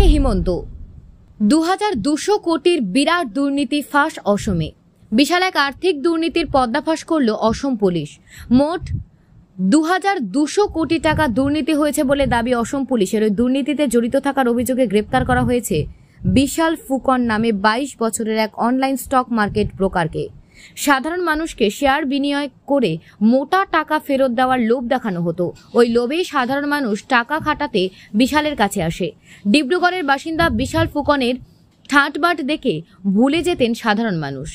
থাকে হিমন্ত দু হাজার দুশো কোটির বিরাট দুর্নীতি ফাঁস অসমে বিশাল এক আর্থিক দুর্নীতির পদ্মাফাঁস করল অসম পুলিশ মোট দু হাজার দুশো কোটি টাকা দুর্নীতি হয়েছে বলে দাবি অসম পুলিশের ওই দুর্নীতিতে জড়িত থাকার অভিযোগে গ্রেপ্তার করা হয়েছে বিশাল ফুকন নামে বাইশ বছরের এক অনলাইন স্টক মার্কেট ব্রোকারকে সাধারণ মানুষকে শেয়ার বিনিয়োগ করে মোটা টাকা ফেরত দেওয়ার লোভ দেখানো হতো ওই লোভেই সাধারণ মানুষ টাকা খাটাতে বিশালের কাছে আসে ডিব্রুগড়ের বাসিন্দা বিশাল ফুকনের ঠাঁটবাট দেখে ভুলে যেতেন সাধারণ মানুষ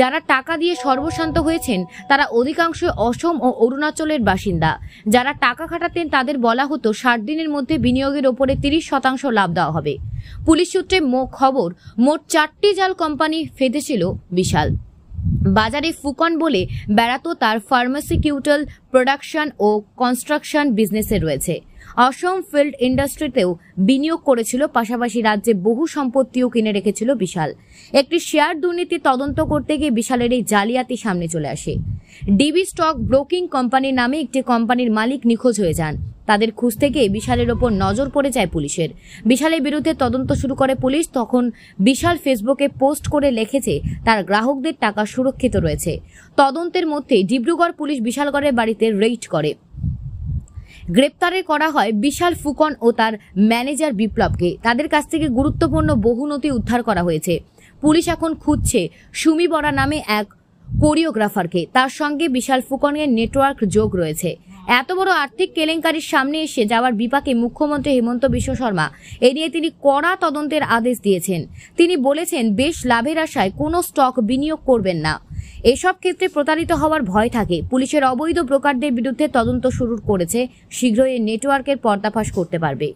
যারা টাকা দিয়ে সর্বশান্ত হয়েছেন তারা অধিকাংশ অসম ও অরুণাচলের বাসিন্দা যারা টাকা খাটাতেন তাদের বলা হতো ষাট দিনের মধ্যে বিনিয়োগের ওপরে তিরিশ শতাংশ লাভ দেওয়া হবে পুলিশ সূত্রে খবর মোট চারটি জাল কোম্পানি ফেঁদেছিল বিশাল বাজারে ফুকন বলে বেড়াতো তার ফার্মাসিউটাল প্রোডাকশন ও কনস্ট্রাকশন বিজনেসে রয়েছে অসম ফিল্ড ইন্ডাস্ট্রিতেও বিনিয়োগ করেছিল পাশাপাশি রাজ্যে বহু সম্পত্তিও কিনে রেখেছিল বিশাল একটি শেয়ার দুর্নীতি তদন্ত করতে গিয়ে বিশালের এই জালিয়াতি সামনে চলে আসে ডিবি স্টক ব্রোকিং কোম্পানি নামে একটি কোম্পানির মালিক নিখোঁজ হয়ে যান তাদের খুঁজ থেকে বিশালের ওপর নজর পড়ে যায় পুলিশের বিশালের বিরুদ্ধে তদন্ত শুরু করে পুলিশ তখন বিশাল ফেসবুকে পোস্ট করে লিখেছে তার গ্রাহকদের টাকা সুরক্ষিত রয়েছে তদন্তের মধ্যে ডিব্রুগড় পুলিশ বিশালগড়ের বাড়িতে রেইড করে গ্রেপ্তারে করা হয় বিশাল ফুকন ও তার ম্যানেজার বিপ্লবকে তাদের কাছ থেকে গুরুত্বপূর্ণ বহু নথি উদ্ধার করা হয়েছে পুলিশ এখন খুঁজছে সুমি বরা নামে এক কোরিওগ্রাফারকে তার সঙ্গে বিশাল ফুকনের নেটওয়ার্ক যোগ রয়েছে এত বড় আর্থিক কেলেঙ্কারির সামনে এসে যাওয়ার বিপাকে মুখ্যমন্ত্রী হেমন্ত বিশ্ব শর্মা এ নিয়ে তিনি কড়া তদন্তের আদেশ দিয়েছেন তিনি বলেছেন বেশ লাভের আশায় কোনো স্টক বিনিয়োগ করবেন না এসব ক্ষেত্রে প্রতারিত হওয়ার ভয় থাকে পুলিশের অবৈধ ব্রোকারদের বিরুদ্ধে তদন্ত শুরু করেছে শীঘ্রই নেটওয়ার্কের পর্দাফাশ করতে পারবে